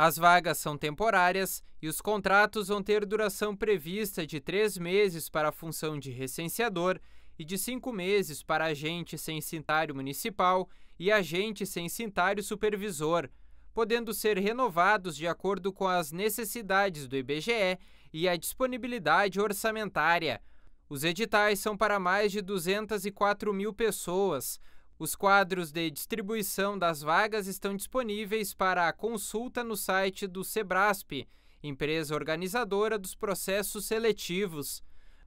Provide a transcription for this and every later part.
As vagas são temporárias e os contratos vão ter duração prevista de três meses para a função de recenseador e de cinco meses para agente censitário municipal e agente censitário supervisor, podendo ser renovados de acordo com as necessidades do IBGE e a disponibilidade orçamentária. Os editais são para mais de 204 mil pessoas, os quadros de distribuição das vagas estão disponíveis para consulta no site do Sebrasp, empresa organizadora dos processos seletivos.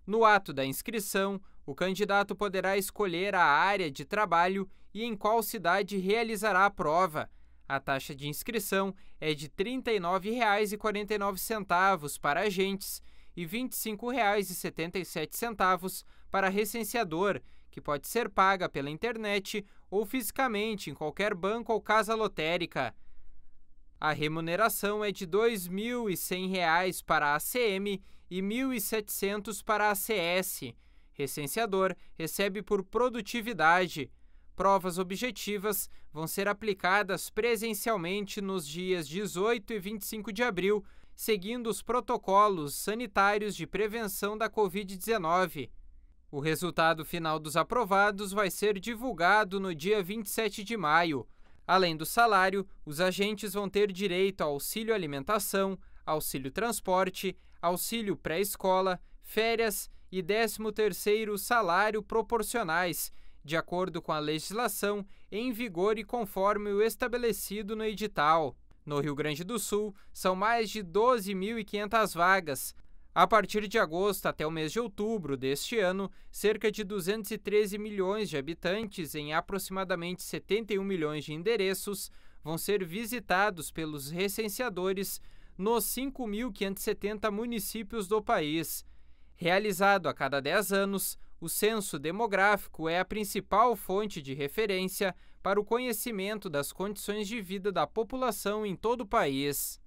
No ato da inscrição, o candidato poderá escolher a área de trabalho e em qual cidade realizará a prova. A taxa de inscrição é de R$ 39,49 para agentes e R$ 25,77 para recenseador que pode ser paga pela internet ou fisicamente em qualquer banco ou casa lotérica. A remuneração é de R$ 2.100 para a ACM e R$ 1.700 para a ACS. Recenseador recebe por produtividade. Provas objetivas vão ser aplicadas presencialmente nos dias 18 e 25 de abril, seguindo os protocolos sanitários de prevenção da Covid-19. O resultado final dos aprovados vai ser divulgado no dia 27 de maio. Além do salário, os agentes vão ter direito a auxílio alimentação, auxílio transporte, auxílio pré-escola, férias e 13º salário proporcionais, de acordo com a legislação em vigor e conforme o estabelecido no edital. No Rio Grande do Sul, são mais de 12.500 vagas, a partir de agosto até o mês de outubro deste ano, cerca de 213 milhões de habitantes em aproximadamente 71 milhões de endereços vão ser visitados pelos recenseadores nos 5.570 municípios do país. Realizado a cada 10 anos, o censo demográfico é a principal fonte de referência para o conhecimento das condições de vida da população em todo o país.